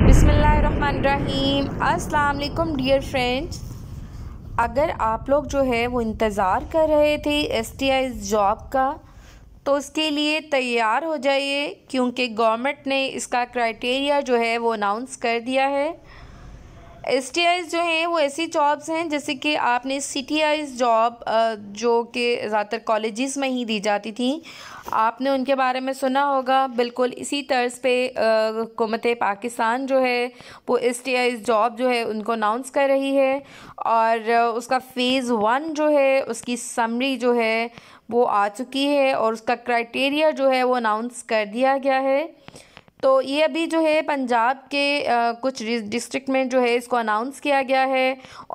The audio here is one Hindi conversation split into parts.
बिसमीम अस्सलाम डियर फ्रेंड्स अगर आप लोग जो है वो इंतज़ार कर रहे थे एस टी आई जॉब का तो उसके लिए तैयार हो जाइए क्योंकि गवर्नमेंट ने इसका क्राइटेरिया जो है वो अनाउंस कर दिया है एस टी आईज़ जो हैं वो ऐसी जॉब्स हैं जैसे कि आपने सी जॉब जो कि ज़्यादातर कॉलेज़ में ही दी जाती थी आपने उनके बारे में सुना होगा बिल्कुल इसी तर्ज पे हुकूमत पाकिस्तान जो है वो एस टी आईज जॉब जो है उनको अनाउंस कर रही है और उसका फ़ेज़ वन जो है उसकी समरी जो है वो आ चुकी है और उसका क्राइटेरिया जो है वो अनाउंस कर दिया गया है तो ये अभी जो है पंजाब के आ, कुछ डिस्ट्रिक्ट में जो है इसको अनाउंस किया गया है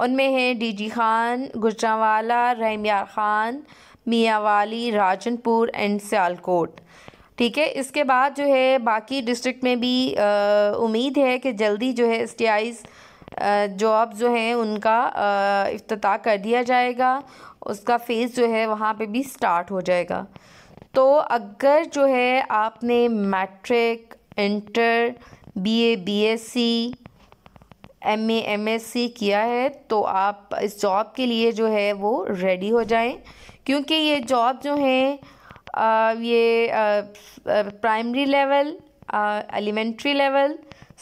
उनमें है डीजी खान गुजरावाला रहमियार खान मियावाली राजनपुर एंड सियालकोट ठीक है इसके बाद जो है बाकी डिस्ट्रिक्ट में भी आ, उम्मीद है कि जल्दी जो है एस टी आईज़ जॉब जो है उनका अफ्ताह कर दिया जाएगा उसका फ़ेज़ जो है वहाँ पे भी स्टार्ट हो जाएगा तो अगर जो है आपने matric inter B A B S C M M S C किया है तो आप इस जॉब के लिए जो है वो रेडी हो जाएं क्योंकि ये जॉब जो है आ, ये primary level elementary level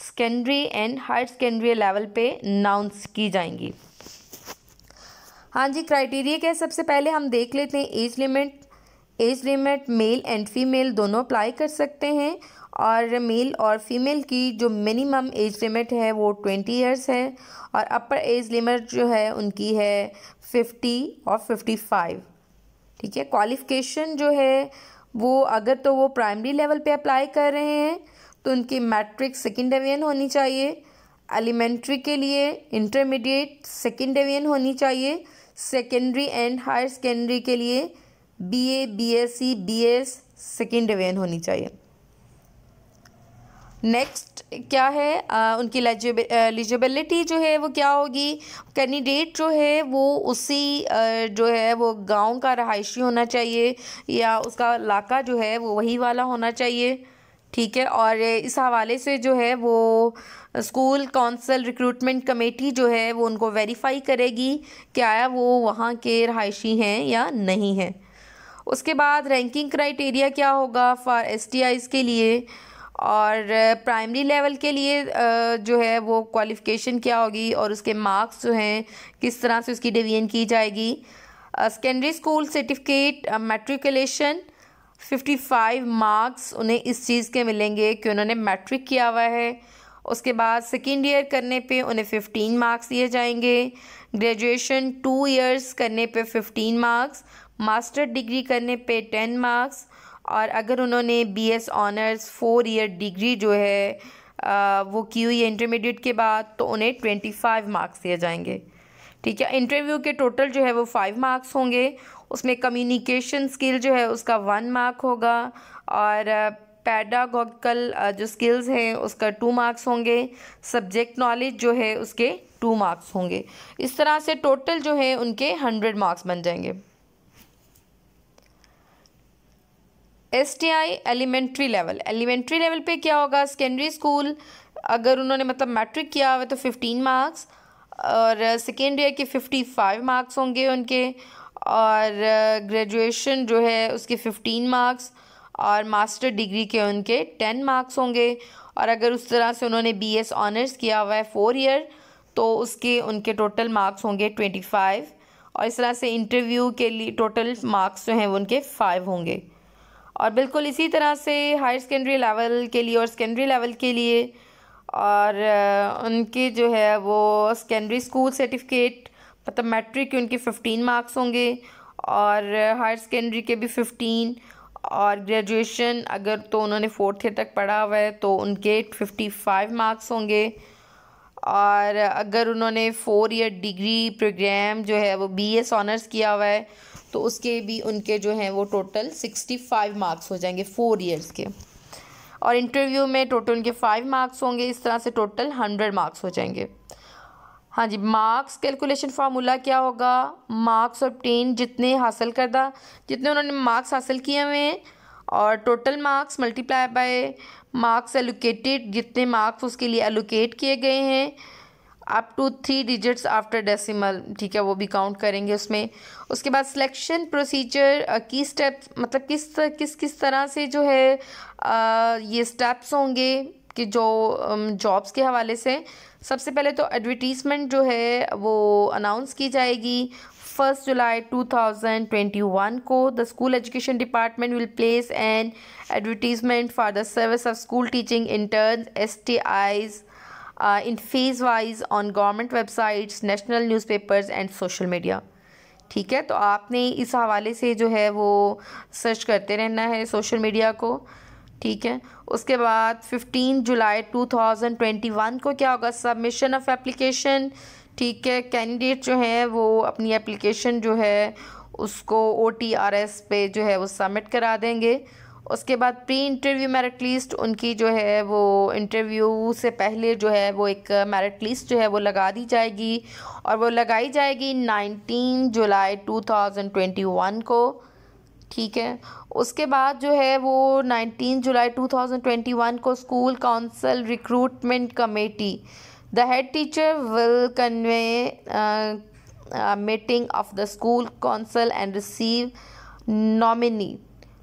secondary and higher secondary level पे अनाउंस की जाएंगी हाँ जी क्राइटेरिया के सबसे पहले हम देख लेते हैं age limit age limit male and female दोनों अप्लाई कर सकते हैं और मेल और फीमेल की जो मिनिमम एज लिमिट है वो ट्वेंटी इयर्स है और अपर एज लिमिट जो है उनकी है फिफ्टी और फिफ्टी फाइव ठीक है क्वालिफिकेशन जो है वो अगर तो वो प्राइमरी लेवल पे अप्लाई कर रहे हैं तो उनकी मैट्रिक सेकेंड डिवीजन होनी चाहिए एलिमेंट्री के लिए इंटरमीडिएट सेकेंड डिवीजन होनी चाहिए सेकेंडरी एंड हायर सेकेंडरी के लिए BA BSc BS second division होनी चाहिए नेक्स्ट क्या है आ, उनकी एलिजिबिलिटी जो है वो क्या होगी कैंडिडेट जो है वो उसी आ, जो है वो गांव का रहायशी होना चाहिए या उसका इलाका जो है वो वही वाला होना चाहिए ठीक है और इस हवाले से जो है वो स्कूल काउंसिल रिक्रूटमेंट कमेटी जो है वो उनको वेरीफाई करेगी कि आया वो वहाँ के रहायशी हैं या नहीं हैं उसके बाद रैंकिंग क्राइटेरिया क्या होगा फॉर एस के लिए और प्राइमरी लेवल के लिए जो है वो क्वालिफ़िकेशन क्या होगी और उसके मार्क्स जो हैं किस तरह से उसकी डिवीजन की जाएगी secondary school certificate matriculation fifty five marks उन्हें इस चीज़ के मिलेंगे कि उन्होंने मैट्रिक किया हुआ है उसके बाद सेकेंड ईयर करने पे उन्हें फ़िफ्टीन मार्क्स दिए जाएंगे ग्रेजुएशन टू ईयर्स करने पे फ़िफ्टीन मार्क्स मास्टर डिग्री करने पे टेन मार्क्स और अगर उन्होंने B S honours four year degree जो है आ, वो की हुई है इंटरमीडिएट के बाद तो उन्हें ट्वेंटी फाइव मार्क्स दिए जाएंगे ठीक है इंटरव्यू के टोटल जो है वो फाइव मार्क्स होंगे उसमें कम्युनिकेशन स्किल जो है उसका वन मार्क होगा और पैडागॉगिकल जो स्किल्स हैं उसका टू मार्क्स होंगे सब्जेक्ट नॉलेज जो है उसके टू मार्क्स होंगे इस तरह से टोटल जो है उनके हंड्रेड मार्क्स बन जाएंगे S T I elementary level elementary level पे क्या होगा सेकेंडरी स्कूल अगर उन्होंने मतलब मैट्रिक किया हुआ तो फिफ्टीन मार्क्स और सेकेंड ईयर के फिफ्टी फाइव मार्क्स होंगे उनके और ग्रेजुएशन जो है उसके फिफ्टीन मार्क्स और मास्टर डिग्री के उनके टेन मार्क्स होंगे और अगर उस तरह से उन्होंने बी एस ऑनर्स किया हुआ है फोर ईयर तो उसके उनके टोटल मार्क्स होंगे ट्वेंटी फाइव और इस तरह से इंटरव्यू के लिए टोटल मार्क्स जो हैं उनके फाइव होंगे और बिल्कुल इसी तरह से हायर सेकेंडरी लेवल के लिए और सेकेंडरी लेवल के लिए और उनके जो है वो सेकेंडरी स्कूल सर्टिफिकेट मतलब मैट्रिक के उनके फ़िफ्टीन मार्क्स होंगे और हायर सेकेंडरी के भी फ़िफ्टीन और ग्रेजुएशन अगर तो उन्होंने फोर्थ ईयर तक पढ़ा हुआ है तो उनके फिफ्टी फाइव मार्क्स होंगे और अगर उन्होंने फोर ईयर डिग्री प्रोग्राम जो है वो बी एस ऑनर्स किया हुआ है तो उसके भी उनके जो हैं वो टोटल सिक्सटी फाइव मार्क्स हो जाएंगे फोर ईयर्स के और इंटरव्यू में टोटल उनके फाइव मार्क्स होंगे इस तरह से टोटल हंड्रेड मार्क्स हो जाएंगे हाँ जी मार्क्स कैलकुलेशन फार्मूला क्या होगा मार्क्स और टेन जितने हासिल करदा जितने उन्होंने मार्क्स हासिल किए हुए हैं और total marks multiply by marks allocated जितने मार्क्स उसके लिए एलोकेट किए गए हैं आप two three digits after decimal ठीक है वो भी काउंट करेंगे उसमें उसके बाद सिलेक्शन प्रोसीजर की स्टेप मतलब किस किस किस तरह से जो है आ, ये स्टेप्स होंगे कि जो जॉब्स के हवाले से सबसे पहले तो एडवर्टीज़मेंट जो है वो अनाउंस की जाएगी फर्स्ट जुलाई 2021 को the school education department will place an advertisement for the service of school teaching intern S T Is in phase wise on government websites national newspapers and social media ठीक है तो आपने इस हवाले से जो है वो सर्च करते रहना है सोशल मीडिया को ठीक है उसके बाद 15 जुलाई 2021 को क्या होगा सबमिशन ऑफ एप्लीकेशन ठीक है कैंडिडेट जो हैं वो अपनी एप्लीकेशन जो है उसको ओ टी आर एस पे जो है वो सबमिट करा देंगे उसके बाद प्री इंटरव्यू मेरिट लिस्ट उनकी जो है वो इंटरव्यू से पहले जो है वो एक मेरिट लिस्ट जो है वो लगा दी जाएगी और वो लगाई जाएगी 19 जुलाई 2021 को ठीक है उसके बाद जो है वो 19 जुलाई 2021 को school council recruitment committee the head teacher will convene meeting of the school council and receive nominee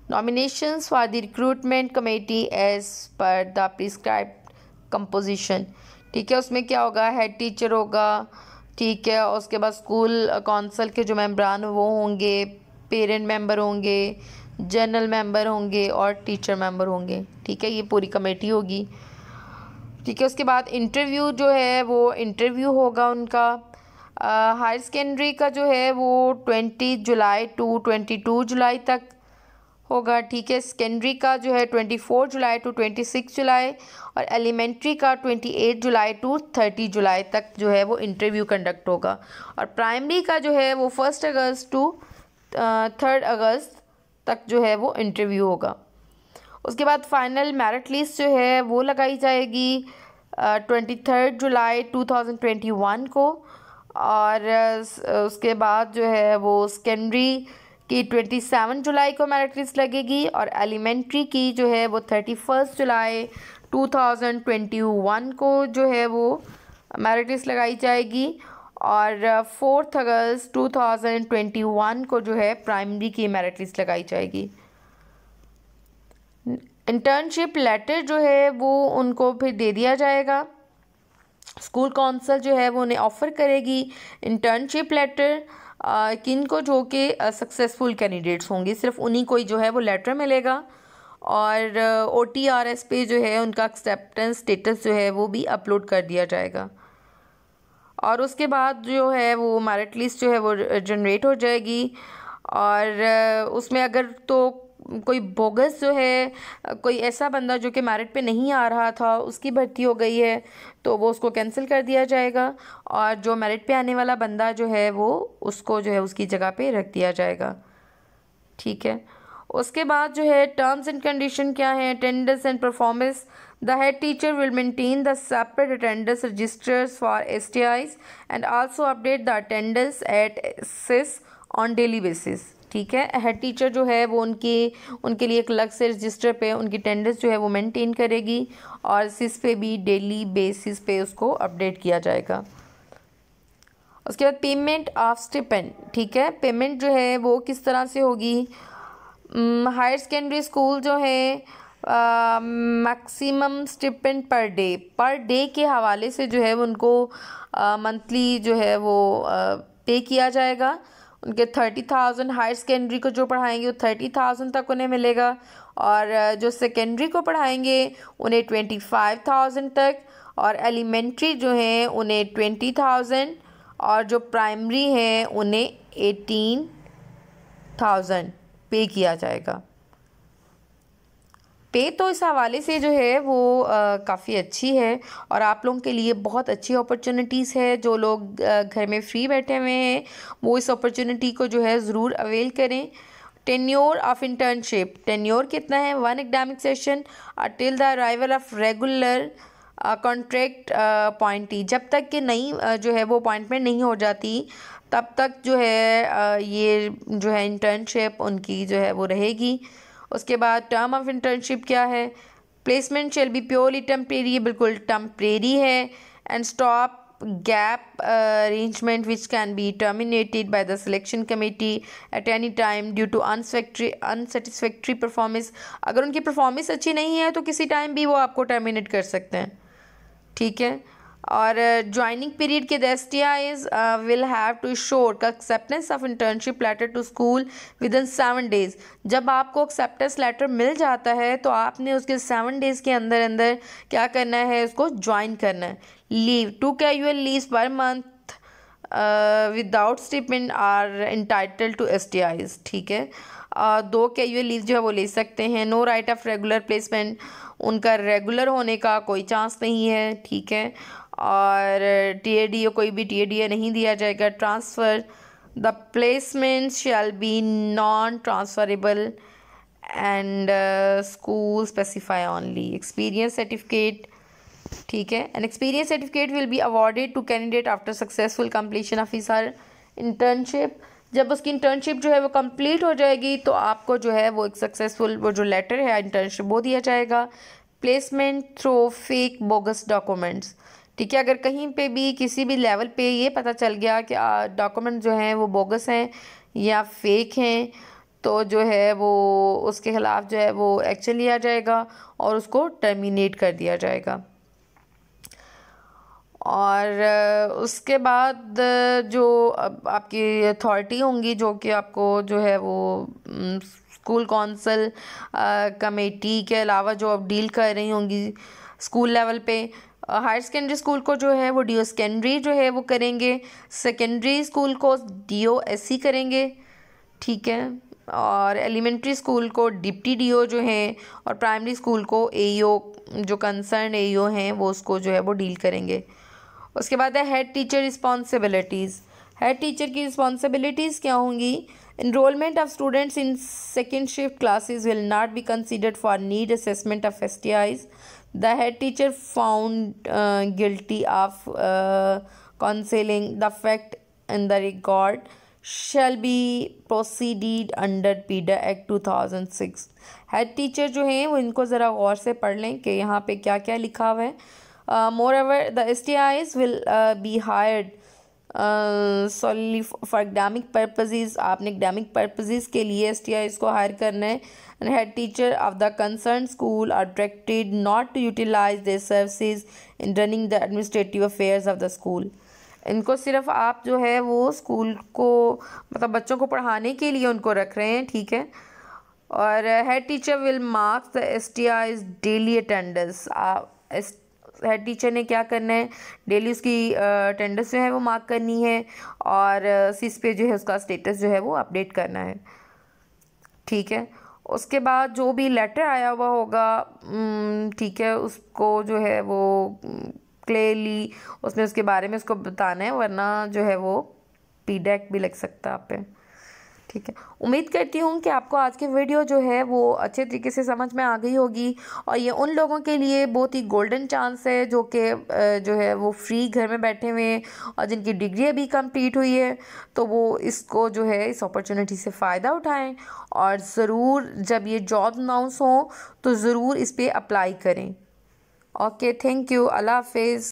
nominations for the recruitment committee as per the prescribed composition ठीक है उसमें क्या होगा हेड टीचर होगा ठीक है उसके बाद स्कूल काउंसिल के जो मेम्बरान वो होंगे पेरेंट मेंबर होंगे जनरल मेंबर होंगे और टीचर मेंबर होंगे ठीक है ये पूरी कमेटी होगी ठीक है उसके बाद इंटरव्यू जो है वो इंटरव्यू होगा उनका हायर सेकेंडरी का जो है वो ट्वेंटी जुलाई टू ट्वेंटी टू जुलाई तक होगा ठीक है सेकेंडरी का जो है ट्वेंटी फोर जुलाई टू ट्वेंटी सिक्स जुलाई और एलिमेंट्री का ट्वेंटी एट जुलाई टू थर्टी जुलाई तक जो है वो इंटरव्यू कंडक्ट होगा और प्राइमरी का जो है वो फर्स्ट अगस्त टू थर्ड अगस्त तक जो है वो इंटरव्यू होगा उसके बाद फाइनल मेरिट लिस्ट जो है वो लगाई जाएगी ट्वेंटी थर्ड जुलाई टू थाउजेंड ट्वेंटी वन को और उसके बाद जो है वो सेकेंडरी की ट्वेंटी सेवन जुलाई को मेरिट लिस्ट लगेगी और एलिमेंट्री की जो है वो थर्टी फर्स्ट जुलाई टू थाउजेंड ट्वेंटी वन को जो है वो मेरिट लिस्ट लगाई जाएगी और फोर्थ अगस्त टू थाउजेंड ट्वेंटी वन को जो है प्राइमरी की मेरिट लिस्ट लगाई जाएगी इंटर्नशिप लेटर जो है वो उनको फिर दे दिया जाएगा स्कूल काउंसिल जो है वो उन्हें ऑफ़र करेगी इंटर्नशिप लेटर किन को जो कि सक्सेसफुल कैंडिडेट्स होंगे सिर्फ उन्हीं को ही जो है वो लेटर मिलेगा और ओ टी आर एस पे जो है उनका एक्सेप्टेंस स्टेटस जो है वो भी अपलोड कर दिया जाएगा और उसके बाद जो है वो मेरिट लिस्ट जो है वो जनरेट हो जाएगी और उसमें अगर तो कोई बोगस जो है कोई ऐसा बंदा जो कि मैरिट पे नहीं आ रहा था उसकी भर्ती हो गई है तो वो उसको कैंसिल कर दिया जाएगा और जो मैरिट पे आने वाला बंदा जो है वो उसको जो है उसकी जगह पे रख दिया जाएगा ठीक है उसके बाद जो है टर्म्स एंड कंडीशन क्या है attendance and performance the head teacher will maintain the separate attendance registers for S T Is and also update the attendance at SIS on daily basis ठीक है हेड टीचर जो है वो उनकी उनके लिए एक अलग से रजिस्टर पे उनकी अटेंडेंस जो है वो मेंटेन करेगी और सिस पे भी डेली बेसिस पे उसको अपडेट किया जाएगा उसके बाद पेमेंट ऑफ स्टिपेंड ठीक है पेमेंट जो है वो किस तरह से होगी हायर सेकेंडरी स्कूल जो है maximum stipend per day per day के हवाले से जो है उनको मंथली uh, जो है वो पे uh, किया जाएगा उनके थर्टी थाउजेंड हायर सेकेंडरी को जो पढ़ाएंगे वो थर्टी थाउजेंड तक उन्हें मिलेगा और जो सेकेंडरी को पढ़ाएंगे उन्हें ट्वेंटी फाइव थाउजेंड तक और एलिमेंट्री जो हैं उन्हें ट्वेंटी थाउजेंड और जो प्राइमरी हैं उन्हें एटीन थाउजेंड पे किया जाएगा पे तो इस हवाले से जो है वो काफ़ी अच्छी है और आप लोगों के लिए बहुत अच्छी अपॉर्चुनिटीज़ है जो लोग घर में फ्री बैठे हुए हैं वो इस अपॉर्चुनिटी को जो है ज़रूर अवेल करें टेन्योर ऑफ इंटर्नशिप टेन्योर कितना है one academic session until the arrival of regular contract appointee जब तक कि नई जो है वो अपॉइंटमेंट नहीं हो जाती तब तक जो है ये जो है इंटर्नशिप उनकी जो है वो रहेगी उसके बाद टर्म ऑफ इंटर्नशिप क्या है placement shall be purely temporary बिल्कुल टम्परेरी है and stop gap arrangement which can be terminated by the selection committee at any time due to unsatisfactory unsatisfactory performance अगर उनकी परफॉर्मेंस अच्छी नहीं है तो किसी टाइम भी वो आपको टर्मिनेट कर सकते हैं ठीक है और ज्वाइनिंग पीरियड के दस्टिया is will have to show acceptance of internship letter to school within seven days जब आपको एक्सेप्टेंस लेटर मिल जाता है तो आपने उसके सेवन डेज़ के अंदर अंदर क्या करना है उसको ज्वाइन करना है leave to your leave per month without stipend are entitled to S ठीक है uh, दो कैजुअल लीव जो है वो ले सकते हैं no right of regular placement उनका रेगुलर होने का कोई चांस नहीं है ठीक है और टीएडीए कोई भी टीएडीए नहीं दिया जाएगा transfer the placement shall be non transferable and school specific only experience certificate ठीक है and experience certificate will be awarded to candidate after successful completion of his her internship जब उसकी इंटर्नशिप जो है वो कम्प्लीट हो जाएगी तो आपको जो है वो एक सक्सेसफुल वो जो लेटर है इंटर्नशिप वो दिया जाएगा placement through fake bogus documents ठीक है अगर कहीं पे भी किसी भी लेवल पे ये पता चल गया कि डॉक्यूमेंट जो हैं वो बोगस हैं या फेक हैं तो जो है वो उसके ख़िलाफ़ जो है वो एक्शन लिया जाएगा और उसको टर्मिनेट कर दिया जाएगा और उसके बाद जो आपकी अथॉरिटी होंगी जो कि आपको जो है वो स्कूल कौंसल कमेटी के अलावा जो आप डील कर रही होंगी स्कूल लेवल पे हायर सेकेंडरी स्कूल को जो है वो डी ओ सेकेंडरी जो है वो करेंगे सेकेंडरी स्कूल को डी ओ एस सी करेंगे ठीक है और एलिमेंट्री स्कूल को डिप्टी डी ओ जो हैं और प्राइमरी स्कूल को ए ओ e जो कंसर्न ए ओ हैं वो उसको जो है वो डील करेंगे उसके बाद है head teacher responsibilities head teacher की रिस्पॉन्सिबिलिटीज़ क्या होंगी enrolment of students in second shift classes will not be considered for need assessment of STIs the head teacher found guilty of concealing the fact in the record shall be proceeded under PEEDA act two thousand six head teacher जो हैं वो इनको ज़रा गौर से पढ़ लें कि यहाँ पर क्या क्या लिखा हुआ है moreover the S T Is will be hired solely for academic purposes आपने एग्डामिक पर्पजेज़ के लिए एस टी आई इसको हायर करना है and head teacher of the concern school are directed not to utilise their services in running the administrative affairs of the school इनको सिर्फ आप जो है वो स्कूल को मतलब बच्चों को पढ़ाने के लिए उनको रख रहे हैं ठीक है और head teacher will marks the S T Is daily attendance as head teacher ने क्या करना है डेली उसकी अटेंडेंस जो है वो मार्क करनी है और सिस पे जो है उसका स्टेटस जो है वो अपडेट करना है ठीक है उसके बाद जो भी लेटर आया हुआ होगा ठीक है उसको जो है वो क्लियरली उसमें उसके बारे में उसको बताना है वरना जो है वो पीडैक भी लग सकता है आप पे ठीक है उम्मीद करती हूँ कि आपको आज की वीडियो जो है वो अच्छे तरीके से समझ में आ गई होगी और ये उन लोगों के लिए बहुत ही गोल्डन चांस है जो कि जो है वो फ्री घर में बैठे हुए हैं और जिनकी डिग्री अभी कंप्लीट हुई है तो वो इसको जो है इस अपॉर्चुनिटी से फ़ायदा उठाएं और ज़रूर जब ये जॉब अनाउंस हो तो ज़रूर इस पर अप्लाई करें ओके थैंक यू अल्लाह हाफिज़